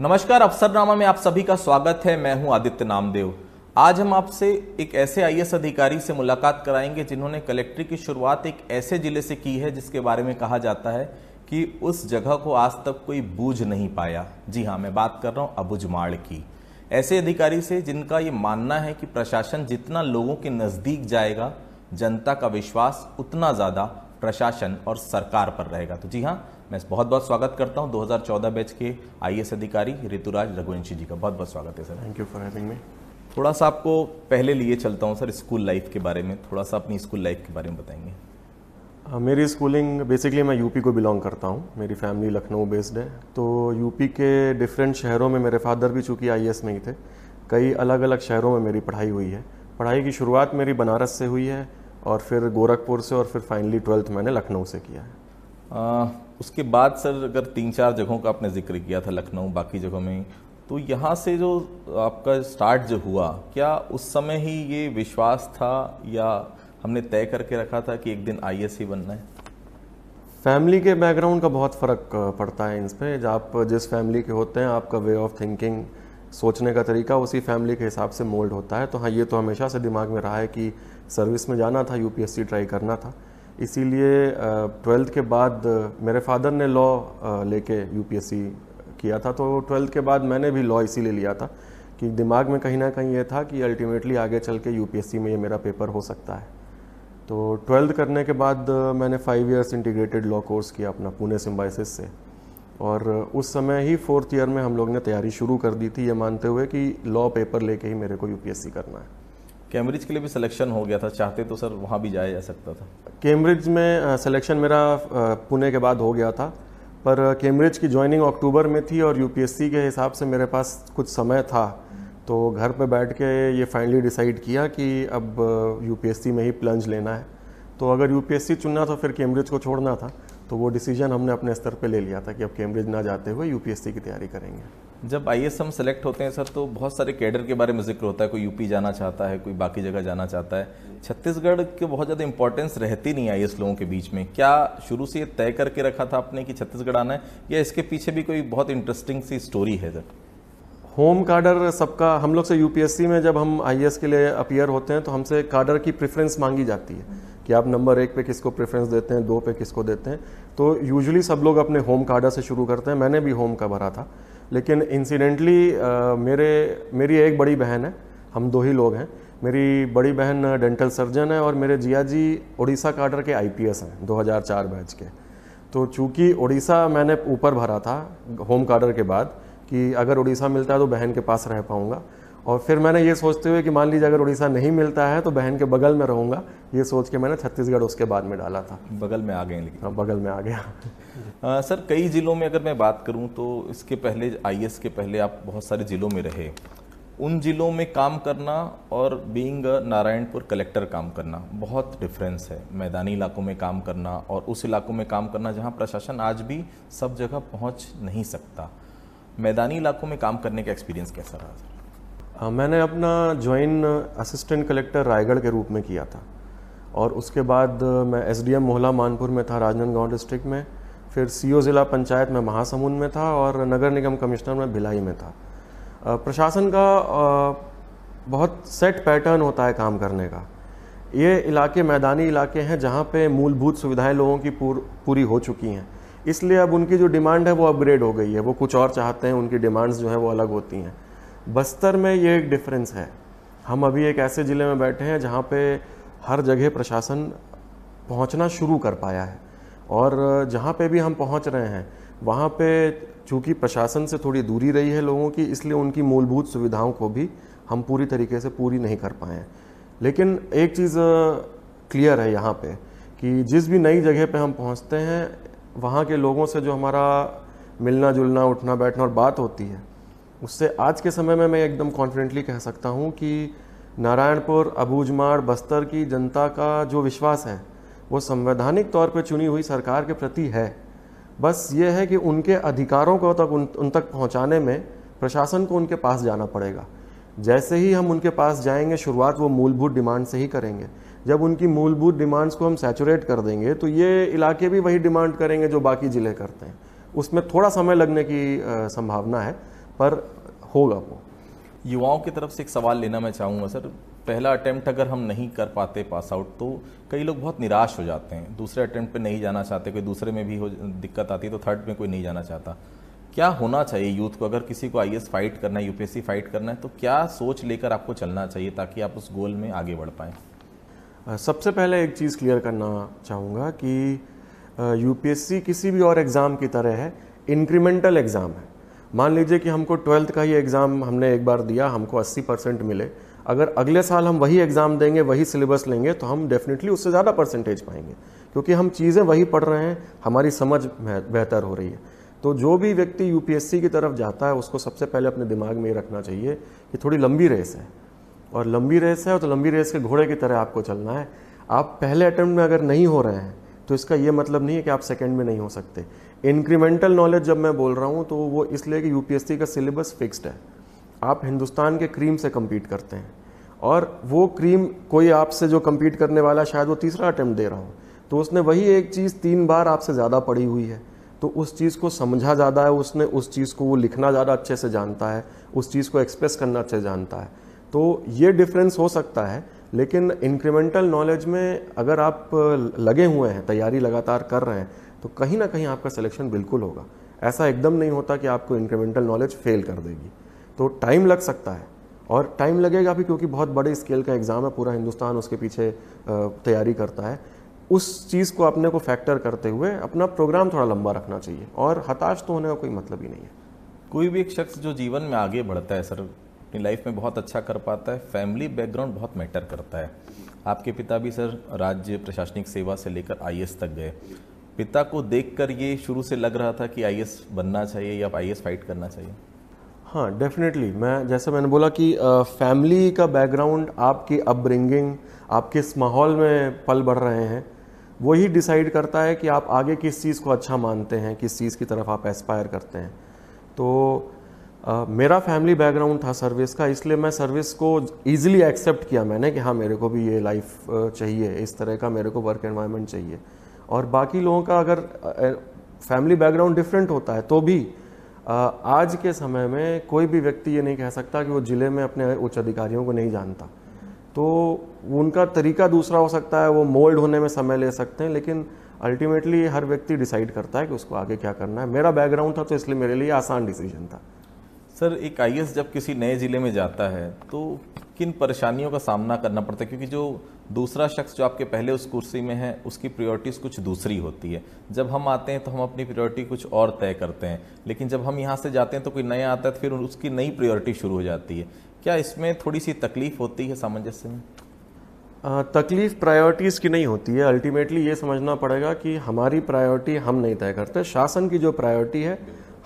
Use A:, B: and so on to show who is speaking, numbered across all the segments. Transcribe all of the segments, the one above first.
A: नमस्कार अफसरनामा में आप सभी का स्वागत है मैं हूं आदित्य नामदेव आज हम आपसे एक ऐसे आईएएस अधिकारी से मुलाकात कराएंगे जिन्होंने कलेक्ट्री की शुरुआत एक ऐसे जिले से की है जिसके बारे में कहा जाता है कि उस जगह को आज तक कोई बूझ नहीं पाया जी हाँ मैं बात कर रहा हूँ अबुजमाड़ की ऐसे अधिकारी से जिनका ये मानना है कि प्रशासन जितना लोगों के नज़दीक जाएगा जनता का विश्वास उतना ज़्यादा प्रशासन और सरकार पर रहेगा तो जी हाँ मैं बहुत बहुत स्वागत करता हूँ 2014 बैच के आईएएस अधिकारी ऋतुराज रघुवंशी जी का बहुत बहुत स्वागत है sir thank you for having me थोड़ा सा आपको पहले लिए चलता हूँ सर स्कूल लाइफ के बारे में थोड़ा सा अपनी स्कूल लाइफ के बारे में बताएंगे
B: मेरी स्कूलिंग बेसिकली मैं यूपी को बिलोंग करता हूँ मेरी फैमिली लखनऊ बेस्ड है तो यूपी के डिफरेंट शहरों में मेरे फादर भी चूँकि आई में ही थे कई अलग अलग शहरों में मेरी पढ़ाई हुई है पढ़ाई की शुरुआत मेरी बनारस से हुई है और फिर गोरखपुर से और फिर फाइनली ट्वेल्थ मैंने लखनऊ से किया है
A: उसके बाद सर अगर तीन चार जगहों का आपने जिक्र किया था लखनऊ बाकी जगहों में तो यहाँ से जो आपका स्टार्ट जो हुआ क्या उस समय ही ये विश्वास था या हमने तय करके रखा था कि एक दिन आई ही e बनना है
B: फैमिली के बैकग्राउंड का बहुत फ़र्क पड़ता है इस पर आप जिस फैमिली के होते हैं आपका वे ऑफ थिंकिंग सोचने का तरीका उसी फैमिली के हिसाब से मोल्ड होता है तो हाँ ये तो हमेशा से दिमाग में रहा है कि सर्विस में जाना था यूपीएससी ट्राई करना था इसीलिए ट्वेल्थ के बाद मेरे फादर ने लॉ लेके यूपीएससी किया था तो ट्वेल्थ के बाद मैंने भी लॉ इसीलिए लिया था कि दिमाग में कहीं ना कहीं ये था कि अल्टीमेटली आगे चल के यू में ये मेरा पेपर हो सकता है तो ट्वेल्थ करने के बाद मैंने five years integrated law course किया अपना पुणे सिम्बाइसिस से और उस समय ही फोर्थ ईयर में हम लोग ने तैयारी शुरू कर दी थी ये मानते हुए कि लॉ पेपर लेके ही मेरे को यूपीएससी करना है
A: कैम्ब्रिज के लिए भी सिलेक्शन हो गया था चाहते तो सर वहाँ भी जाया जा सकता था
B: कैम्ब्रिज में सिलेक्शन मेरा पुणे के बाद हो गया था पर कैम्ब्रिज की ज्वाइनिंग अक्टूबर में थी और यूपीएससी के हिसाब से मेरे पास कुछ समय था तो घर पर बैठ के ये फाइनली डिसाइड किया कि अब यूपीएससी में ही प्लंज लेना है तो अगर यूपीएससी चुनना था फिर कैम्ब्रिज को छोड़ना था तो वो डिसीजन हमने अपने स्तर पे ले लिया था कि अब कैम्ब्रिज ना जाते हुए यूपीएससी की तैयारी करेंगे
A: जब आई एस सेलेक्ट होते हैं सर तो बहुत सारे कैडर के बारे में जिक्र होता है कोई यूपी जाना चाहता है कोई बाकी जगह जाना चाहता है छत्तीसगढ़ के बहुत ज़्यादा इंपॉर्टेंस रहती नहीं आई लोगों के बीच में क्या शुरू से ये तय करके रखा था आपने कि छत्तीसगढ़ आना है या इसके पीछे भी कोई बहुत इंटरेस्टिंग सी स्टोरी है सर
B: होम कार्डर सबका हम लोग से यूपीएससी में जब हम आई के लिए अपियर होते हैं तो हमसे कार्डर की प्रेफरेंस मांगी जाती है कि आप नंबर एक पे किसको प्रेफरेंस देते हैं दो पे किसको देते हैं तो यूजुअली सब लोग अपने होम कार्डर से शुरू करते हैं मैंने भी होम का भरा था लेकिन इंसिडेंटली uh, मेरे मेरी एक बड़ी बहन है हम दो ही लोग हैं मेरी बड़ी बहन डेंटल uh, सर्जन है और मेरे जिया जी उड़ीसा काडर के आईपीएस हैं 2004 बैच के तो चूंकि उड़ीसा मैंने ऊपर भरा था होम काडर के बाद कि अगर उड़ीसा मिलता है तो बहन के पास रह पाऊँगा और फिर मैंने ये सोचते हुए कि मान लीजिए अगर उड़ीसा नहीं मिलता है तो बहन के बगल में रहूँगा ये सोच के मैंने छत्तीसगढ़ उसके बाद में डाला था बगल में आ गए लेकिन हाँ, बगल में आ गया
A: आ, सर कई ज़िलों में अगर मैं बात करूँ तो इसके पहले आई के पहले आप बहुत सारे ज़िलों में रहे उन ज़िलों में काम करना और बीइंग नारायणपुर कलेक्टर काम करना बहुत डिफरेंस है मैदानी इलाकों में काम करना और उस इलाकों में काम करना जहाँ प्रशासन आज भी सब जगह पहुँच नहीं सकता मैदानी इलाकों में काम करने का एक्सपीरियंस कैसा रहा सर
B: हाँ, मैंने अपना ज्वाइन असिस्टेंट कलेक्टर रायगढ़ के रूप में किया था और उसके बाद मैं S D M Mohla Manpur में था राजनांदगांव डिस्ट्रिक्ट में फिर सीओ ज़िला पंचायत में महासमुंद में था और नगर निगम कमिश्नर में भिलाई में था प्रशासन का बहुत सेट पैटर्न होता है काम करने का ये इलाके मैदानी इलाके हैं जहाँ पे मूलभूत सुविधाएं लोगों की पूर, पूरी हो चुकी हैं इसलिए अब उनकी जो डिमांड है वो अपग्रेड हो गई है वो कुछ और चाहते हैं उनकी डिमांड्स जो हैं वो अलग होती हैं बस्तर में ये एक डिफरेंस है हम अभी एक ऐसे ज़िले में बैठे हैं जहाँ पे हर जगह प्रशासन पहुँचना शुरू कर पाया है और जहाँ पे भी हम पहुँच रहे हैं वहाँ पे चूँकि प्रशासन से थोड़ी दूरी रही है लोगों की इसलिए उनकी मूलभूत सुविधाओं को भी हम पूरी तरीके से पूरी नहीं कर पाए हैं लेकिन एक चीज़ क्लियर है यहाँ पे कि जिस भी नई जगह पे हम पहुँचते हैं वहाँ के लोगों से जो हमारा मिलना जुलना उठना बैठना और बात होती है उससे आज के समय में मैं एकदम कॉन्फिडेंटली कह सकता हूँ कि नारायणपुर अबूझमाड़ बस्तर की जनता का जो विश्वास है वो संवैधानिक तौर पर चुनी हुई सरकार के प्रति है बस ये है कि उनके अधिकारों को तक उन, उन तक पहुँचाने में प्रशासन को उनके पास जाना पड़ेगा जैसे ही हम उनके पास जाएंगे शुरुआत वो मूलभूत डिमांड से ही करेंगे जब उनकी मूलभूत डिमांड्स को हम सैचुरेट कर देंगे तो ये इलाके भी वही डिमांड करेंगे जो बाकी ज़िले करते हैं उसमें थोड़ा समय लगने की संभावना है पर होगा वो
A: युवाओं की तरफ से एक सवाल लेना मैं चाहूँगा सर पहला अटैम्प्ट अगर हम नहीं कर पाते पास आउट तो कई लोग बहुत निराश हो जाते हैं दूसरे अटैम्प्ट नहीं जाना चाहते कोई दूसरे में भी हो दिक्कत आती है तो थर्ड में कोई नहीं जाना चाहता क्या होना चाहिए यूथ को अगर किसी को आई फाइट करना है यूपीएससी फाइट करना है तो क्या सोच लेकर आपको चलना चाहिए ताकि आप उस गोल
B: में आगे बढ़ पाएँ सबसे पहले एक चीज़ क्लियर करना चाहूँगा कि यूपीएससी किसी भी और एग्ज़ाम की तरह है इंक्रीमेंटल एग्ज़ाम है मान लीजिए कि हमको ट्वेल्थ का ही एग्ज़ाम हमने एक बार दिया हमको 80 परसेंट मिले अगर अगले साल हम वही एग्ज़ाम देंगे वही सिलेबस लेंगे तो हम डेफिनेटली उससे ज़्यादा परसेंटेज पाएंगे क्योंकि हम चीज़ें वही पढ़ रहे हैं हमारी समझ बेहतर हो रही है तो जो भी व्यक्ति यू की तरफ जाता है उसको सबसे पहले अपने दिमाग में ये रखना चाहिए कि थोड़ी लंबी रेस है और लंबी रेस है तो लंबी रेस के घोड़े की तरह आपको चलना है आप पहले अटैम्प्ट में अगर नहीं हो रहे हैं तो इसका ये मतलब नहीं है कि आप सेकंड में नहीं हो सकते इंक्रीमेंटल नॉलेज जब मैं बोल रहा हूँ तो वो इसलिए कि यूपीएससी का सिलेबस फिक्स्ड है आप हिंदुस्तान के क्रीम से कम्पीट करते हैं और वो क्रीम कोई आपसे जो कम्पीट करने वाला शायद वो तीसरा अटैम्प्ट दे रहा हो तो उसने वही एक चीज़ तीन बार आपसे ज़्यादा पढ़ी हुई है तो उस चीज़ को समझा ज़्यादा है उसने उस चीज़ को वो लिखना ज़्यादा अच्छे से जानता है उस चीज़ को एक्सप्रेस करना अच्छे से जानता है तो ये डिफरेंस हो सकता है लेकिन इंक्रीमेंटल नॉलेज में अगर आप लगे हुए हैं तैयारी लगातार कर रहे हैं तो कहीं ना कहीं आपका सिलेक्शन बिल्कुल होगा ऐसा एकदम नहीं होता कि आपको इंक्रीमेंटल नॉलेज फेल कर देगी तो टाइम लग सकता है और टाइम लगेगा भी क्योंकि बहुत बड़े स्केल का एग्ज़ाम है पूरा हिंदुस्तान उसके पीछे तैयारी करता है उस चीज़ को अपने को फैक्टर करते हुए अपना प्रोग्राम थोड़ा लंबा रखना चाहिए और हताश तो होने का कोई मतलब ही नहीं है कोई भी
A: एक शख्स जो जीवन में आगे बढ़ता है सर अपनी लाइफ में बहुत अच्छा कर पाता है फैमिली बैकग्राउंड बहुत मैटर करता है आपके पिता भी सर राज्य प्रशासनिक सेवा से लेकर आई तक गए पिता को देखकर ये शुरू से लग रहा था कि आई बनना चाहिए या आई फाइट करना चाहिए
B: हाँ डेफिनेटली मैं जैसे मैंने बोला कि फैमिली का बैकग्राउंड आपकी अपब्रिंगिंग आप किस माहौल में पल बढ़ रहे हैं वही डिसाइड करता है कि आप आगे किस चीज़ को अच्छा मानते हैं किस चीज़ की तरफ आप एस्पायर करते हैं तो आ, मेरा फैमिली बैकग्राउंड था सर्विस का इसलिए मैं सर्विस को ईजिली एक्सेप्ट किया मैंने कि हाँ मेरे को भी ये लाइफ चाहिए इस तरह का मेरे को वर्क एनवायरनमेंट चाहिए और बाकी लोगों का अगर फैमिली बैकग्राउंड डिफरेंट होता है तो भी आज के समय में कोई भी व्यक्ति ये नहीं कह सकता कि वो ज़िले में अपने उच्च अधिकारियों को नहीं जानता तो उनका तरीका दूसरा हो सकता है वो मोल्ड होने में समय ले सकते हैं लेकिन अल्टीमेटली हर व्यक्ति डिसाइड करता है कि उसको आगे क्या करना है मेरा बैकग्राउंड था तो इसलिए मेरे लिए आसान डिसीजन था
A: सर एक आई जब किसी नए ज़िले में जाता है तो किन परेशानियों का सामना करना पड़ता है क्योंकि जो दूसरा शख्स जो आपके पहले उस कुर्सी में है उसकी प्रायोरिटीज़ कुछ दूसरी होती है जब हम आते हैं तो हम अपनी प्रायोरिटी कुछ और तय करते हैं लेकिन जब हम यहाँ से जाते हैं तो कोई नया
B: आता है तो फिर उसकी नई प्रायोरिटी शुरू हो जाती है
A: क्या इसमें थोड़ी सी तकलीफ़ होती है सामंजस्य में
B: तकलीफ़ प्रायोरिटीज़ की नहीं होती है अल्टीमेटली ये समझना पड़ेगा कि हमारी प्रायोरिटी हम नहीं तय करते शासन की जो प्रायोरिटी है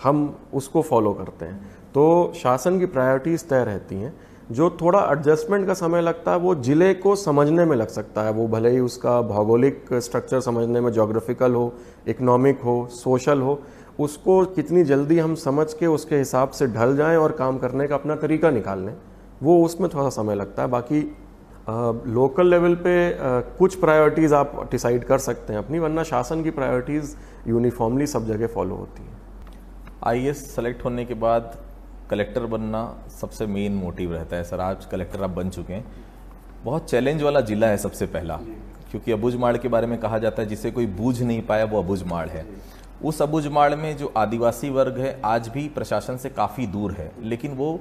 B: हम उसको फॉलो करते हैं तो शासन की प्रायोरिटीज़ तय रहती हैं जो थोड़ा एडजस्टमेंट का समय लगता है वो ज़िले को समझने में लग सकता है वो भले ही उसका भौगोलिक स्ट्रक्चर समझने में जोग्राफिकल हो इकोनॉमिक हो सोशल हो उसको कितनी जल्दी हम समझ के उसके हिसाब से ढल जाएं और काम करने का अपना तरीका निकाल लें वो उसमें थोड़ा समय लगता है बाकी लोकल लेवल पे आ, कुछ प्रायोरिटीज़ आप डिसाइड कर सकते हैं अपनी वरना शासन की प्रायोरिटीज़ यूनिफॉर्मली सब जगह फॉलो होती हैं आई सेलेक्ट होने के बाद
A: कलेक्टर बनना सबसे मेन मोटिव रहता है सर आज कलेक्टर आप बन चुके हैं बहुत चैलेंज वाला ज़िला है सबसे पहला क्योंकि अबुझमाड़ के बारे में कहा जाता है जिसे कोई बूझ नहीं पाया वो अबुझमाड़ है उस अबुझमाड़ में जो आदिवासी वर्ग है आज भी प्रशासन से काफ़ी दूर है लेकिन वो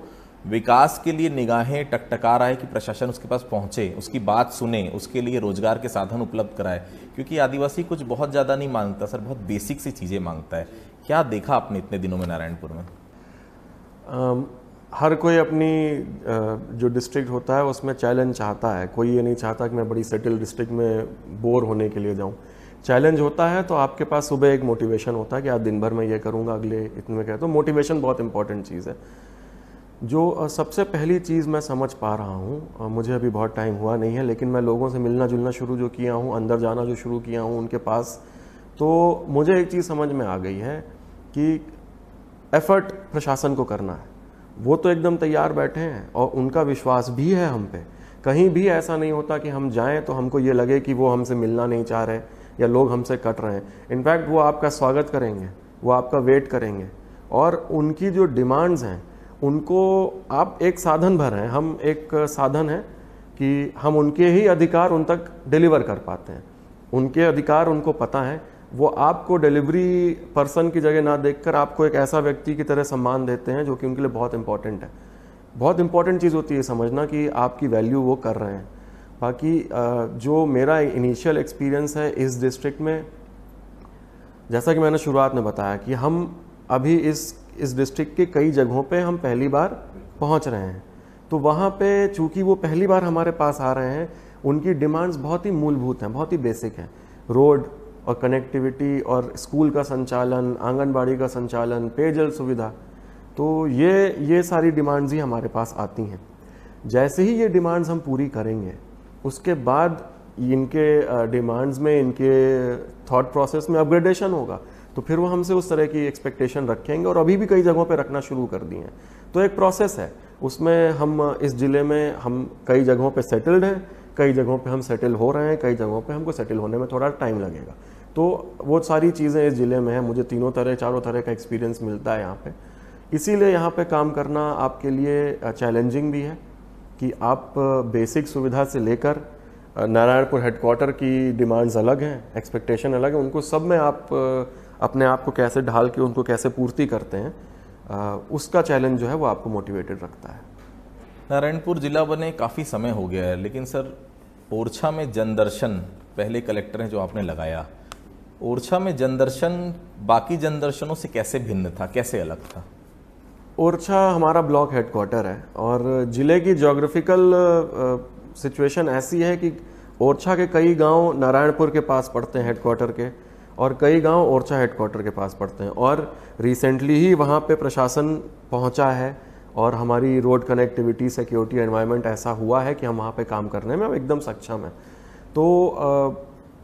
A: विकास के लिए निगाहें टकटका रहा है कि प्रशासन उसके पास पहुंचे उसकी बात सुने उसके लिए रोजगार के साधन उपलब्ध कराए क्योंकि आदिवासी कुछ बहुत ज़्यादा नहीं मांगता सर बहुत बेसिक सी चीज़ें मांगता है क्या देखा आपने इतने दिनों में नारायणपुर में
B: हर कोई अपनी जो डिस्ट्रिक्ट होता है उसमें चैलेंज चाहता है कोई ये नहीं चाहता कि मैं बड़ी सेटल डिस्ट्रिक्ट में बोर होने के लिए जाऊं चैलेंज होता है तो आपके पास सुबह एक मोटिवेशन होता है कि आज दिन भर में ये करूँगा अगले इतने में क्या तो मोटिवेशन बहुत इंपॉर्टेंट चीज़ है जो सबसे पहली चीज़ मैं समझ पा रहा हूँ मुझे अभी बहुत टाइम हुआ नहीं है लेकिन मैं लोगों से मिलना जुलना शुरू जो किया हूँ अंदर जाना जो शुरू किया हूँ उनके पास तो मुझे एक चीज़ समझ में आ गई है कि एफर्ट प्रशासन को करना है वो तो एकदम तैयार बैठे हैं और उनका विश्वास भी है हम पे कहीं भी ऐसा नहीं होता कि हम जाएं तो हमको ये लगे कि वो हमसे मिलना नहीं चाह रहे या लोग हमसे कट रहे हैं इनफैक्ट वो आपका स्वागत करेंगे वो आपका वेट करेंगे और उनकी जो डिमांड्स हैं उनको आप एक साधन भर हैं हम एक साधन हैं कि हम उनके ही अधिकार उन तक डिलीवर कर पाते हैं उनके अधिकार उनको पता है वो आपको डिलीवरी पर्सन की जगह ना देखकर आपको एक ऐसा व्यक्ति की तरह सम्मान देते हैं जो कि उनके लिए बहुत इंपॉर्टेंट है बहुत इंपॉर्टेंट चीज़ होती है समझना कि आपकी वैल्यू वो कर रहे हैं बाकी जो मेरा इनिशियल एक्सपीरियंस है इस डिस्ट्रिक्ट में जैसा कि मैंने शुरुआत में बताया कि हम अभी इस इस डिस्ट्रिक्ट के कई जगहों पे हम पहली बार पहुंच रहे हैं तो वहाँ पे चूंकि वो पहली बार हमारे पास आ रहे हैं उनकी डिमांड्स बहुत ही मूलभूत हैं बहुत ही बेसिक हैं रोड और कनेक्टिविटी और स्कूल का संचालन आंगनबाड़ी का संचालन पेयजल सुविधा तो ये ये सारी डिमांड्स ही हमारे पास आती हैं जैसे ही ये डिमांड्स हम पूरी करेंगे उसके बाद इनके डिमांड्स में इनके थॉट प्रोसेस में अपग्रेडेशन होगा तो फिर वो हमसे उस तरह की एक्सपेक्टेशन रखेंगे और अभी भी कई जगहों पर रखना शुरू कर दिए हैं तो एक प्रोसेस है उसमें हम इस ज़िले में हम कई जगहों पर सेटल्ड हैं कई जगहों पे हम सेटल हो रहे हैं कई जगहों पे हमको सेटल होने में थोड़ा टाइम लगेगा तो वो सारी चीज़ें इस ज़िले में हैं मुझे तीनों तरह चारों तरह का एक्सपीरियंस मिलता है यहाँ पे इसीलिए यहाँ पे काम करना आपके लिए चैलेंजिंग भी है कि आप बेसिक सुविधा से लेकर नारायणपुर हेडक्वार्टर की डिमांड्स अलग हैं एक्सपेक्टेशन अलग है उनको सब में आप अपने आप को कैसे ढाल के उनको कैसे पूर्ति करते हैं उसका चैलेंज जो है वो आपको मोटिवेटेड रखता है
A: नारायणपुर ज़िला बने काफ़ी समय हो गया है लेकिन सर ओरछा में जनदर्शन पहले कलेक्टर हैं जो आपने लगाया ओरछा में जनदर्शन बाकी जनदर्शनों से कैसे भिन्न था कैसे अलग था
B: ओरछा हमारा ब्लॉक हेडक्वार्टर है और ज़िले की जोग्राफिकल सिचुएशन ऐसी है कि ओरछा के कई गांव नारायणपुर के पास पड़ते हैं हेडक्वार्टर के और कई गांव ओरछा हेडक्वार्टर के पास पड़ते हैं और रिसेंटली ही वहाँ पे प्रशासन पहुँचा है और हमारी रोड कनेक्टिविटी सिक्योरिटी एनवायरनमेंट ऐसा हुआ है कि हम वहाँ पे काम करने में हम एकदम सक्षम है तो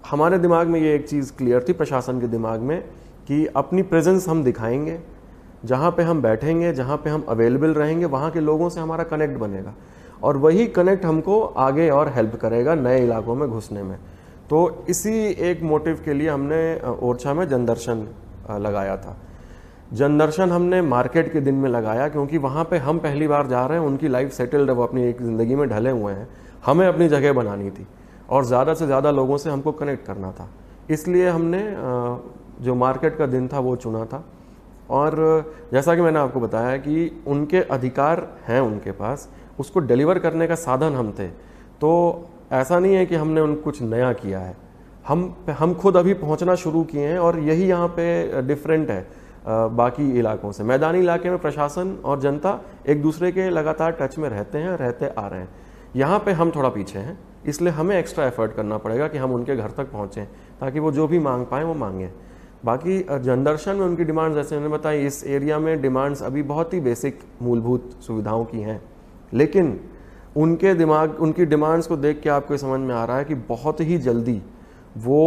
B: हमारे दिमाग में ये एक चीज़ क्लियर थी प्रशासन के दिमाग में कि अपनी प्रेजेंस हम दिखाएंगे जहाँ पे हम बैठेंगे जहाँ पे हम अवेलेबल रहेंगे वहाँ के लोगों से हमारा कनेक्ट बनेगा और वही कनेक्ट हमको आगे और हेल्प करेगा नए इलाकों में घुसने में तो इसी एक मोटिव के लिए हमने ओरछा में जनदर्शन लगाया था जनदर्शन हमने मार्केट के दिन में लगाया क्योंकि वहाँ पे हम पहली बार जा रहे हैं उनकी लाइफ सेटल्ड है वो अपनी एक ज़िंदगी में ढले हुए हैं हमें अपनी जगह बनानी थी और ज़्यादा से ज़्यादा लोगों से हमको कनेक्ट करना था इसलिए हमने जो मार्केट का दिन था वो चुना था और जैसा कि मैंने आपको बताया कि उनके अधिकार हैं उनके पास उसको डिलीवर करने का साधन हम थे तो ऐसा नहीं है कि हमने उन कुछ नया किया है हम हम खुद अभी पहुंचना शुरू किए हैं और यही यहाँ पे डिफरेंट है बाकी इलाकों से मैदानी इलाके में प्रशासन और जनता एक दूसरे के लगातार टच में रहते हैं रहते आ रहे हैं यहाँ पे हम थोड़ा पीछे हैं इसलिए हमें एक्स्ट्रा एफर्ट करना पड़ेगा कि हम उनके घर तक पहुँचें ताकि वो जो भी मांग पाएँ वो मांगें बाकी जनदर्शन में उनकी डिमांड्स जैसे उन्होंने बताई इस एरिया में डिमांड्स अभी बहुत ही बेसिक मूलभूत सुविधाओं की हैं लेकिन उनके दिमाग उनकी डिमांड्स को देख के आपको समझ में आ रहा है कि बहुत ही जल्दी वो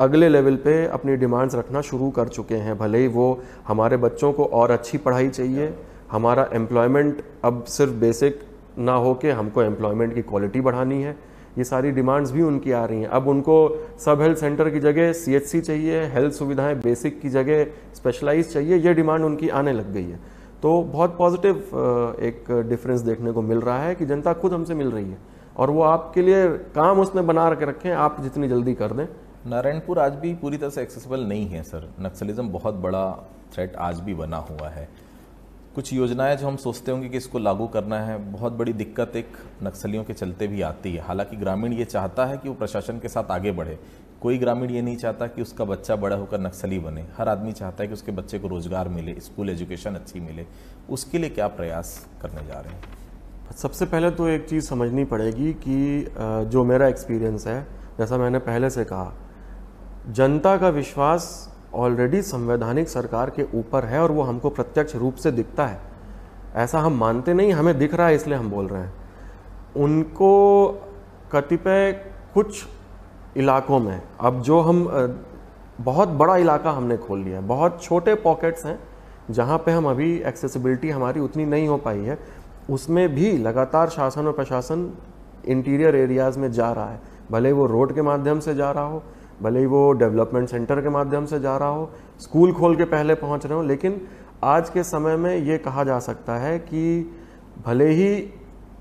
B: अगले लेवल पे अपनी डिमांड्स रखना शुरू कर चुके हैं भले ही वो हमारे बच्चों को और अच्छी पढ़ाई चाहिए हमारा एम्प्लॉयमेंट अब सिर्फ बेसिक ना हो के हमको एम्प्लॉयमेंट की क्वालिटी बढ़ानी है ये सारी डिमांड्स भी उनकी आ रही हैं अब उनको सब हेल्थ सेंटर की जगह सीएचसी चाहिए हेल्थ सुविधाएं बेसिक की जगह स्पेशलाइज चाहिए ये डिमांड उनकी आने लग गई है तो बहुत पॉजिटिव एक डिफरेंस देखने को मिल रहा है कि जनता खुद हमसे मिल रही है और वो आपके लिए काम उसने बना के रखें आप जितनी जल्दी कर दें
A: नारायणपुर आज भी पूरी तरह से एक्सेसिबल नहीं है सर नक्सलिज्म बहुत बड़ा थ्रेट आज भी बना हुआ है कुछ योजनाएं जो हम सोचते होंगे कि इसको लागू करना है बहुत बड़ी दिक्कत एक नक्सलियों के चलते भी आती है हालांकि ग्रामीण ये चाहता है कि वो प्रशासन के साथ आगे बढ़े कोई ग्रामीण ये नहीं चाहता कि उसका बच्चा बड़ा होकर नक्सली बने हर आदमी चाहता है कि उसके बच्चे को रोज़गार मिले स्कूल एजुकेशन अच्छी मिले उसके लिए क्या प्रयास करने जा रहे हैं
B: सबसे पहले तो एक चीज़ समझनी पड़ेगी कि जो मेरा एक्सपीरियंस है जैसा मैंने पहले से कहा जनता का विश्वास ऑलरेडी संवैधानिक सरकार के ऊपर है और वो हमको प्रत्यक्ष रूप से दिखता है ऐसा हम मानते नहीं हमें दिख रहा है इसलिए हम बोल रहे हैं उनको कतिपय कुछ इलाकों में अब जो हम बहुत बड़ा इलाका हमने खोल लिया है बहुत छोटे पॉकेट्स हैं जहाँ पे हम अभी एक्सेसिबिलिटी हमारी उतनी नहीं हो पाई है उसमें भी लगातार शासन और प्रशासन इंटीरियर एरियाज़ में जा रहा है भले वो रोड के माध्यम से जा रहा हो भले ही वो डेवलपमेंट सेंटर के माध्यम से जा रहा हो स्कूल खोल के पहले पहुंच रहे हो लेकिन आज के समय में ये कहा जा सकता है कि भले ही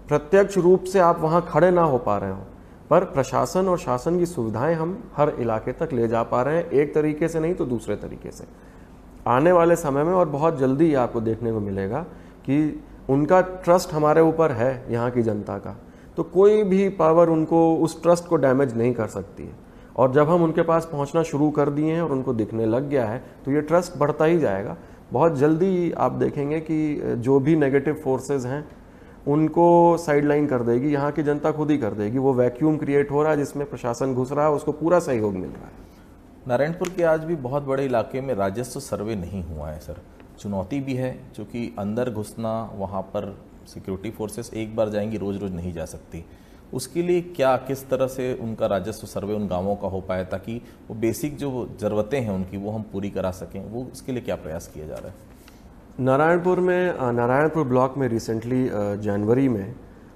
B: प्रत्यक्ष रूप से आप वहाँ खड़े ना हो पा रहे हो पर प्रशासन और शासन की सुविधाएं हम हर इलाके तक ले जा पा रहे हैं एक तरीके से नहीं तो दूसरे तरीके से आने वाले समय में और बहुत जल्दी ये आपको देखने को मिलेगा कि उनका ट्रस्ट हमारे ऊपर है यहाँ की जनता का तो कोई भी पावर उनको उस ट्रस्ट को डैमेज नहीं कर सकती है और जब हम उनके पास पहुंचना शुरू कर दिए हैं और उनको दिखने लग गया है तो ये ट्रस्ट बढ़ता ही जाएगा बहुत जल्दी आप देखेंगे कि जो भी नेगेटिव फोर्सेस हैं उनको साइडलाइन कर देगी यहाँ की जनता खुद ही कर देगी वो वैक्यूम क्रिएट हो रहा है जिसमें प्रशासन घुस रहा है उसको पूरा सहयोग मिल रहा है नारायणपुर के आज भी
A: बहुत बड़े इलाके में राजस्व सर्वे नहीं हुआ है सर चुनौती भी है क्योंकि अंदर घुसना वहाँ पर सिक्योरिटी फोर्सेस एक बार जाएंगी रोज़ रोज़ नहीं जा सकती उसके लिए क्या किस तरह से उनका राजस्व सर्वे उन गांवों का हो पाए ताकि वो बेसिक जो ज़रूरतें हैं उनकी वो हम पूरी करा सकें वो उसके लिए क्या प्रयास किया जा रहा है
B: नारायणपुर में नारायणपुर ब्लॉक में रिसेंटली जनवरी में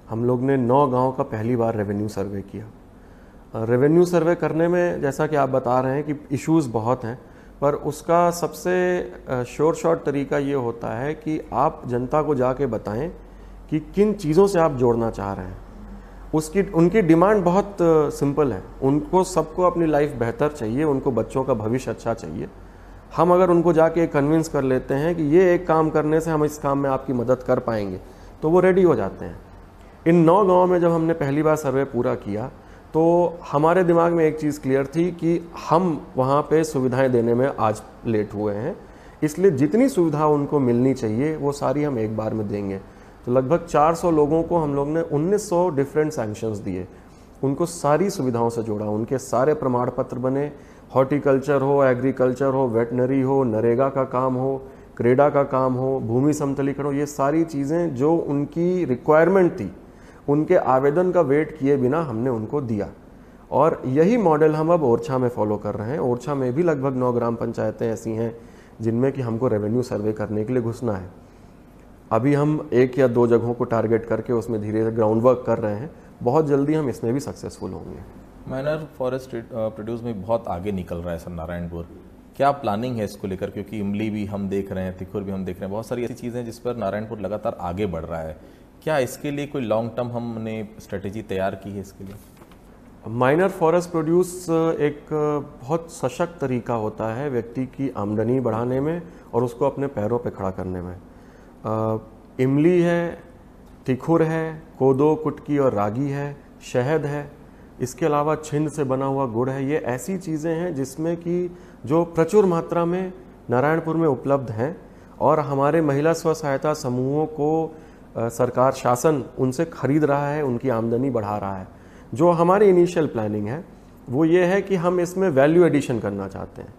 B: हम लोग ने नौ गाँव का पहली बार रेवेन्यू सर्वे किया रेवेन्यू सर्वे करने में जैसा कि आप बता रहे हैं कि इश्यूज़ बहुत हैं पर उसका सबसे शोर शॉर्ट तरीका ये होता है कि आप जनता को जाके बताएं कि किन चीज़ों से आप जोड़ना चाह रहे हैं उसकी उनकी डिमांड बहुत सिंपल है उनको सबको अपनी लाइफ बेहतर चाहिए उनको बच्चों का भविष्य अच्छा चाहिए हम अगर उनको जाके कन्विंस कर लेते हैं कि ये एक काम करने से हम इस काम में आपकी मदद कर पाएंगे तो वो रेडी हो जाते हैं इन नौ गांव में जब हमने पहली बार सर्वे पूरा किया तो हमारे दिमाग में एक चीज़ क्लियर थी कि हम वहाँ पे सुविधाएं देने में आज लेट हुए हैं इसलिए जितनी सुविधा उनको मिलनी चाहिए वो सारी हम एक बार में देंगे तो लगभग 400 लोगों को हम लोग ने 1900 डिफरेंट सैंक्शंस दिए उनको सारी सुविधाओं से जोड़ा उनके सारे प्रमाण पत्र बने हॉर्टिकल्चर हो एग्रीकल्चर हो वेटनरी हो नरेगा का काम हो क्रेडा का काम हो भूमि समतलीकरण हो ये सारी चीज़ें जो उनकी रिक्वायरमेंट थी उनके आवेदन का वेट किए बिना हमने उनको दिया और यही मॉडल हम अब ओरछा में फॉलो कर रहे हैं ओरछा में भी लगभग नौ ग्राम पंचायतें ऐसी हैं जिनमें कि हमको रेवेन्यू सर्वे करने के लिए घुसना है अभी हम एक या दो जगहों को टारगेट करके उसमें धीरे धीरे ग्राउंड वर्क कर रहे हैं बहुत जल्दी हम इसमें भी सक्सेसफुल होंगे
A: माइनर फॉरेस्ट प्रोड्यूस में बहुत आगे निकल रहा है सर नारायणपुर क्या प्लानिंग है इसको लेकर क्योंकि इमली भी हम देख रहे हैं तिखुर भी हम देख रहे हैं बहुत सारी ऐसी चीज़ें जिस पर नारायणपुर लगातार आगे बढ़ रहा है क्या इसके लिए कोई लॉन्ग टर्म हमने स्ट्रेटेजी तैयार की है इसके लिए
B: माइनर फॉरेस्ट प्रोड्यूस एक uh, बहुत सशक्त तरीका होता है व्यक्ति की आमदनी बढ़ाने में और उसको अपने पैरों पर पे खड़ा करने में इमली है तिखुर है कोदो कुटकी और रागी है शहद है इसके अलावा छिंद से बना हुआ गुड़ है ये ऐसी चीज़ें हैं जिसमें कि जो प्रचुर मात्रा में नारायणपुर में उपलब्ध हैं और हमारे महिला स्व सहायता समूहों को सरकार शासन उनसे खरीद रहा है उनकी आमदनी बढ़ा रहा है जो हमारी इनिशियल प्लानिंग है वो ये है कि हम इसमें वैल्यू एडिशन करना चाहते हैं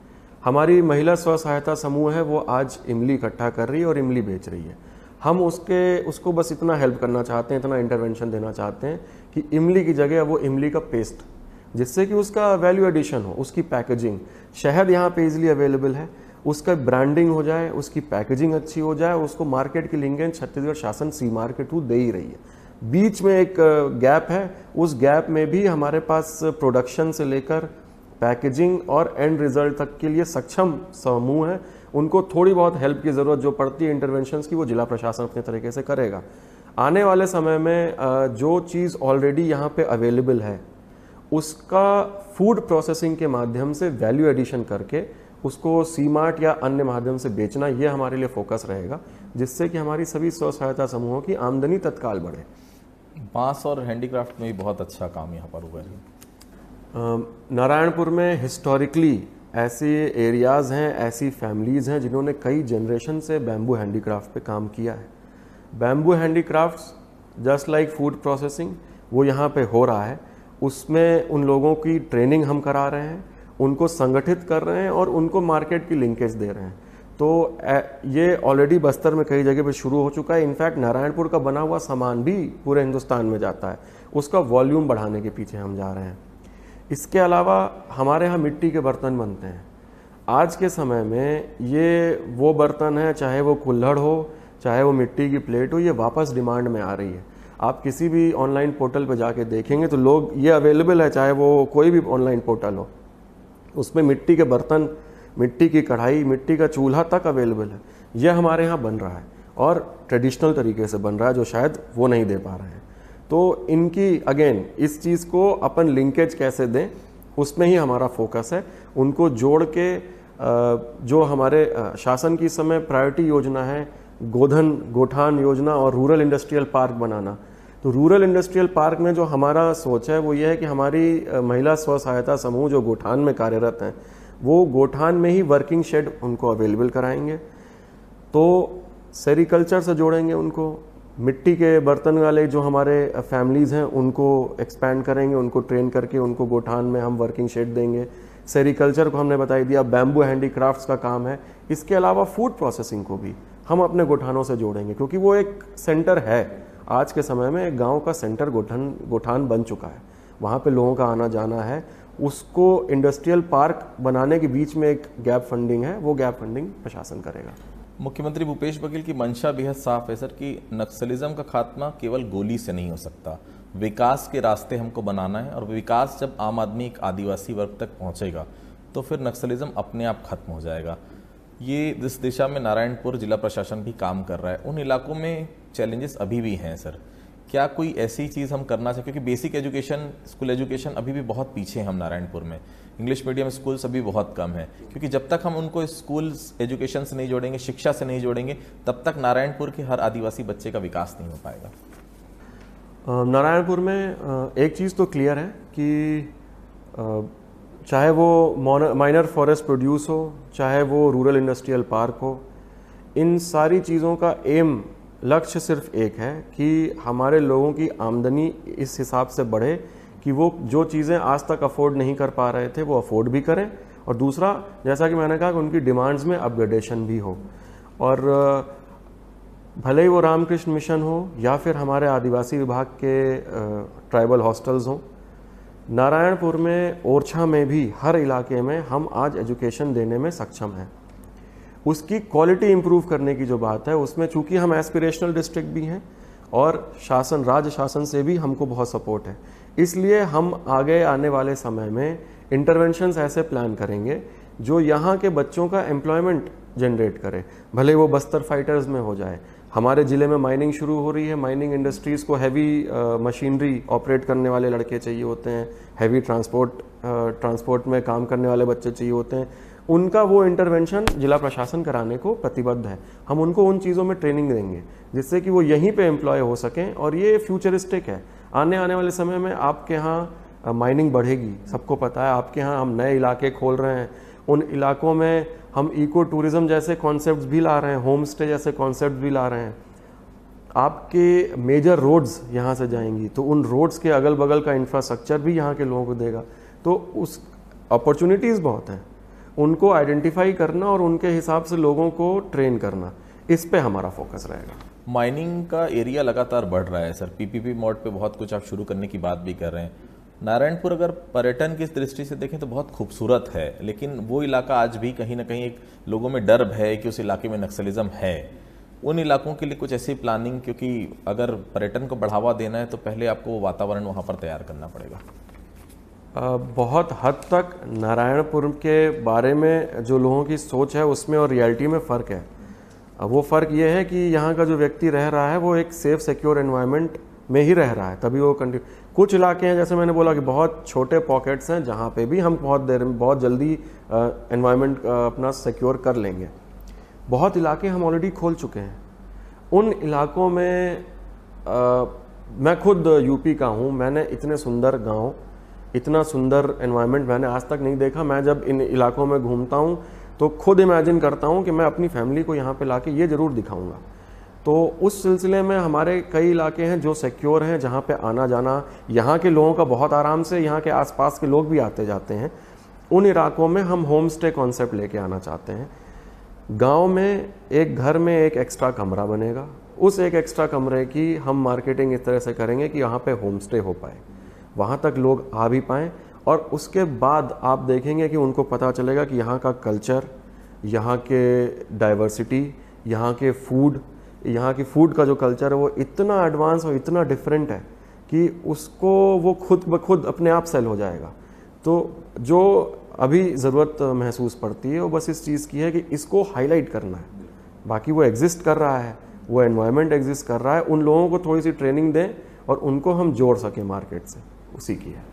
B: हमारी महिला स्व सहायता समूह है वो आज इमली इकट्ठा कर रही है और इमली बेच रही है हम उसके उसको बस इतना हेल्प करना चाहते हैं इतना इंटरवेंशन देना चाहते हैं कि इमली की जगह वो इमली का पेस्ट जिससे कि उसका वैल्यू एडिशन हो उसकी पैकेजिंग शहद यहाँ पे इजिली अवेलेबल है उसका ब्रांडिंग हो जाए उसकी पैकेजिंग अच्छी हो जाए उसको मार्केट की लिंगेन छत्तीसगढ़ शासन सी मार्केट दे ही रही है बीच में एक गैप है उस गैप में भी हमारे पास प्रोडक्शन से लेकर पैकेजिंग और एंड रिजल्ट तक के लिए सक्षम समूह हैं उनको थोड़ी बहुत हेल्प की ज़रूरत जो पड़ती है इंटरवेंशन की वो जिला प्रशासन अपने तरीके से करेगा आने वाले समय में जो चीज़ ऑलरेडी यहाँ पे अवेलेबल है उसका फूड प्रोसेसिंग के माध्यम से वैल्यू एडिशन करके उसको सीमार्ट या अन्य माध्यम से बेचना ये हमारे लिए फोकस रहेगा जिससे कि हमारी सभी स्व सहायता समूहों की आमदनी तत्काल बढ़े
A: बांस और हैंडीक्राफ्ट में भी बहुत अच्छा काम यहाँ पर हुआ है
B: नारायणपुर में हिस्टोरिकली ऐसे एरियाज़ हैं ऐसी फैमिलीज़ हैं जिन्होंने कई जनरेशन से बैम्बू हैंडीक्राफ्ट पे काम किया है bamboo handicrafts just like food processing वो यहाँ पे हो रहा है उसमें उन लोगों की ट्रेनिंग हम करा रहे हैं उनको संगठित कर रहे हैं और उनको मार्केट की लिंकेज दे रहे हैं तो ये ऑलरेडी बस्तर में कई जगह पर शुरू हो चुका है इनफैक्ट नारायणपुर का बना हुआ सामान भी पूरे हिंदुस्तान में जाता है उसका वॉल्यूम बढ़ाने के पीछे हम जा रहे हैं इसके अलावा हमारे यहाँ मिट्टी के बर्तन बनते हैं आज के समय में ये वो बर्तन है चाहे वो कुल्हड़ हो चाहे वो मिट्टी की प्लेट हो ये वापस डिमांड में आ रही है आप किसी भी ऑनलाइन पोर्टल पर जाके देखेंगे तो लोग ये अवेलेबल है चाहे वो कोई भी ऑनलाइन पोर्टल हो उसमें मिट्टी के बर्तन मिट्टी की कढ़ाई मिट्टी का चूल्हा तक अवेलेबल है यह हमारे यहाँ बन रहा है और ट्रेडिशनल तरीके से बन रहा है जो शायद वो नहीं दे पा रहे हैं तो इनकी अगेन इस चीज़ को अपन लिंकेज कैसे दें उसमें ही हमारा फोकस है उनको जोड़ के जो हमारे शासन की समय प्रायोरिटी योजना है गोधन गोठान योजना और रूरल इंडस्ट्रियल पार्क बनाना तो रूरल इंडस्ट्रियल पार्क में जो हमारा सोच है वो ये है कि हमारी महिला स्व सहायता समूह जो गोठान में कार्यरत हैं वो गोठान में ही वर्किंग शेड उनको अवेलेबल कराएंगे तो सेरिकल्चर से जोड़ेंगे उनको मिट्टी के बर्तन वाले जो हमारे फैमिलीज़ हैं उनको एक्सपैंड करेंगे उनको ट्रेन करके उनको गोठान में हम वर्किंग शेड देंगे सेरिकल्चर को हमने बताई दिया बैम्बू हैंडीक्राफ्ट्स का काम है इसके अलावा फूड प्रोसेसिंग को भी हम अपने गोठानों से जोड़ेंगे क्योंकि वो एक सेंटर है आज के समय में गांव गाँव का सेंटर गोठन गोठान बन चुका है वहाँ पर लोगों का आना जाना है उसको इंडस्ट्रियल पार्क बनाने के बीच में एक गैप फंडिंग है वो गैप फंडिंग प्रशासन करेगा
A: मुख्यमंत्री भूपेश बघेल की मंशा बेहद साफ है सर कि नक्सलिज्म का खात्मा केवल गोली से नहीं हो सकता विकास के रास्ते हमको बनाना है और विकास जब आम आदमी एक आदिवासी वर्ग तक पहुंचेगा तो फिर नक्सलिज्म अपने आप खत्म हो जाएगा ये इस दिशा में नारायणपुर जिला प्रशासन भी काम कर रहा है उन इलाकों में चैलेंजेस अभी भी हैं सर क्या कोई ऐसी चीज़ हम करना चाहिए क्योंकि बेसिक एजुकेशन स्कूल एजुकेशन अभी भी बहुत पीछे हैं हम नारायणपुर में इंग्लिश मीडियम स्कूल्स अभी बहुत कम है क्योंकि जब तक हम उनको स्कूल एजुकेशन से नहीं जोड़ेंगे शिक्षा से नहीं जोड़ेंगे तब तक नारायणपुर के हर आदिवासी बच्चे का विकास नहीं हो पाएगा
B: नारायणपुर में एक चीज़ तो क्लियर है कि चाहे वो माइनर फॉरेस्ट प्रोड्यूस हो चाहे वो रूरल इंडस्ट्रियल पार्क हो इन सारी चीज़ों का एम लक्ष्य सिर्फ एक है कि हमारे लोगों की आमदनी इस हिसाब से बढ़े कि वो जो चीज़ें आज तक अफोर्ड नहीं कर पा रहे थे वो अफोर्ड भी करें और दूसरा जैसा कि मैंने कहा कि उनकी डिमांड्स में अपग्रेडेशन भी हो और भले ही वो रामकृष्ण मिशन हो या फिर हमारे आदिवासी विभाग के ट्राइबल हॉस्टल्स हों नारायणपुर में ओरछा में भी हर इलाके में हम आज एजुकेशन देने में सक्षम हैं उसकी क्वालिटी इम्प्रूव करने की जो बात है उसमें चूंकि हम एस्पिरेशनल डिस्ट्रिक्ट भी हैं और शासन राज्य शासन से भी हमको बहुत सपोर्ट है इसलिए हम आगे आने वाले समय में इंटरवेंशन ऐसे प्लान करेंगे जो यहाँ के बच्चों का एम्प्लॉयमेंट जनरेट करे भले वो बस्तर फाइटर्स में हो जाए हमारे ज़िले में माइनिंग शुरू हो रही है माइनिंग इंडस्ट्रीज़ को हैवी मशीनरी ऑपरेट करने वाले लड़के चाहिए होते हैं हैवी ट्रांसपोर्ट ट्रांसपोर्ट में काम करने वाले बच्चे चाहिए होते हैं उनका वो इंटरवेंशन जिला प्रशासन कराने को प्रतिबद्ध है हम उनको उन चीज़ों में ट्रेनिंग देंगे जिससे कि वो यहीं पे एम्प्लॉय हो सकें और ये फ्यूचरिस्टिक है आने आने वाले समय में आपके यहाँ माइनिंग बढ़ेगी सबको पता है आपके यहाँ हम नए इलाके खोल रहे हैं उन इलाकों में हम इको टूरिज़्म जैसे कॉन्सेप्ट भी ला रहे हैं होम स्टे जैसे कॉन्सेप्ट भी ला रहे हैं आपके मेजर रोड्स यहाँ से जाएंगी तो उन रोड्स के अगल बगल का इंफ्रास्ट्रक्चर भी यहाँ के लोगों को देगा तो उस अपॉर्चुनिटीज़ बहुत हैं उनको आइडेंटिफाई करना और उनके हिसाब से लोगों को ट्रेन करना इस पे हमारा फोकस रहेगा माइनिंग
A: का एरिया लगातार बढ़ रहा है सर पीपीपी मोड पे बहुत कुछ आप शुरू करने की बात भी कर रहे हैं नारायणपुर अगर पर्यटन की दृष्टि से देखें तो बहुत खूबसूरत है लेकिन वो इलाका आज भी कहीं ना कहीं एक लोगों में डर है कि उस इलाके में नक्सलिज्म है उन इलाकों के लिए कुछ ऐसी प्लानिंग क्योंकि अगर पर्यटन को बढ़ावा देना है तो पहले आपको वातावरण वहाँ पर तैयार करना पड़ेगा
B: बहुत हद तक नारायणपुर के बारे में जो लोगों की सोच है उसमें और रियलिटी में फ़र्क है वो फ़र्क ये है कि यहाँ का जो व्यक्ति रह रहा है वो एक सेफ़ सिक्योर एनवायरनमेंट में ही रह रहा है तभी वो कंटिन्यू कुछ इलाके हैं जैसे मैंने बोला कि बहुत छोटे पॉकेट्स हैं जहाँ पे भी हम बहुत देर बहुत जल्दी एनवायरनमेंट अपना सिक्योर कर लेंगे बहुत इलाके हम ऑलरेडी खोल चुके हैं उन इलाकों में आ, मैं खुद यूपी का हूँ मैंने इतने सुंदर गांव इतना सुंदर एनवायरनमेंट मैंने आज तक नहीं देखा मैं जब इन इलाकों में घूमता हूँ तो खुद इमेजिन करता हूँ कि मैं अपनी फैमिली को यहाँ पे ला ये ज़रूर दिखाऊँगा तो उस सिलसिले में हमारे कई इलाके हैं जो सिक्योर हैं जहाँ पे आना जाना यहाँ के लोगों का बहुत आराम से यहाँ के आसपास के लोग भी आते जाते हैं उन इलाकों में हम होम स्टे कॉन्सेप्ट लेके आना चाहते हैं गांव में एक घर में एक एक्स्ट्रा कमरा बनेगा उस एक एक्स्ट्रा कमरे की हम मार्केटिंग इस तरह से करेंगे कि यहाँ पे होम स्टे हो पाए वहाँ तक लोग आ भी पाएँ और उसके बाद आप देखेंगे कि उनको पता चलेगा कि यहाँ का कल्चर यहाँ के डाइवर्सिटी यहाँ के फूड यहाँ की फूड का जो कल्चर है वो इतना एडवांस और इतना डिफरेंट है कि उसको वो खुद ब खुद अपने आप सेल हो जाएगा तो जो अभी ज़रूरत महसूस पड़ती है वो बस इस चीज़ की है कि इसको हाईलाइट करना है बाकी वो एग्जिस्ट कर रहा है वो एनवायरनमेंट एग्जिस्ट कर रहा है उन लोगों को थोड़ी सी ट्रेनिंग दें और उनको हम जोड़ सकें मार्केट से उसी की है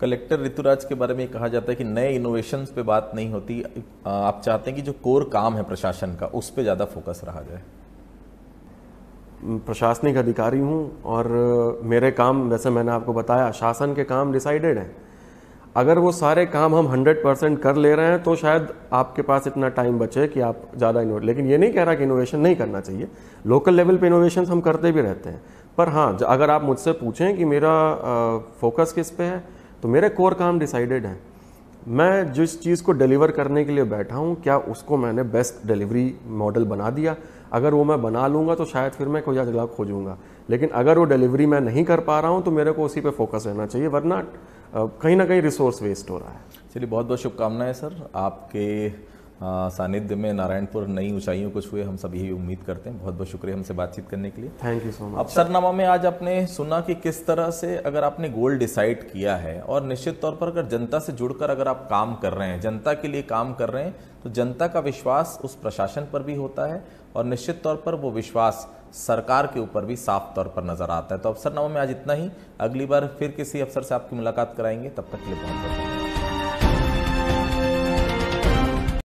A: कलेक्टर ऋतुराज के बारे में कहा जाता है कि नए इनोवेशन पे बात नहीं होती आप चाहते हैं कि जो कोर काम है प्रशासन का उस पर ज़्यादा फोकस रहा जाए
B: प्रशासनिक अधिकारी हूँ और मेरे काम वैसे मैंने आपको बताया शासन के काम डिसाइडेड हैं अगर वो सारे काम हम 100 परसेंट कर ले रहे हैं तो शायद आपके पास इतना टाइम बचे कि आप ज़्यादा इनोवेट लेकिन ये नहीं कह रहा कि इनोवेशन नहीं करना चाहिए लोकल लेवल पे इनोवेशन हम करते भी रहते हैं पर हाँ अगर आप मुझसे पूछें कि मेरा फोकस किस पे है तो मेरे कोर काम डिसाइडेड है मैं जिस चीज़ को डिलीवर करने के लिए बैठा हूँ क्या उसको मैंने बेस्ट डिलीवरी मॉडल बना दिया अगर वो मैं बना लूँगा तो शायद फिर मैं कोई अगला खोजूंगा लेकिन अगर वो डिलीवरी मैं नहीं कर पा रहा हूँ तो मेरे को उसी पे फोकस रहना चाहिए वरना कहीं ना कहीं रिसोर्स वेस्ट हो रहा है चलिए बहुत बहुत शुभकामनाएं सर आपके
A: सानिध्य में नारायणपुर नई ऊंचाइयों को छुए हम सभी उम्मीद करते हैं बहुत बहुत शुक्रिया हमसे बातचीत करने के लिए thank you so much Afsarnama में आज आपने सुना कि किस तरह से अगर आपने गोल डिसाइड किया है और निश्चित तौर पर अगर जनता से जुड़कर अगर आप काम कर रहे हैं जनता के लिए काम कर रहे हैं तो जनता का विश्वास उस प्रशासन पर भी होता है और निश्चित तौर पर वो विश्वास सरकार के ऊपर भी साफ तौर पर नजर आता है तो अफसरनामा में आज इतना ही अगली बार फिर किसी अफसर से आपकी मुलाकात कराएंगे तब तक के लिए बहुत बहुत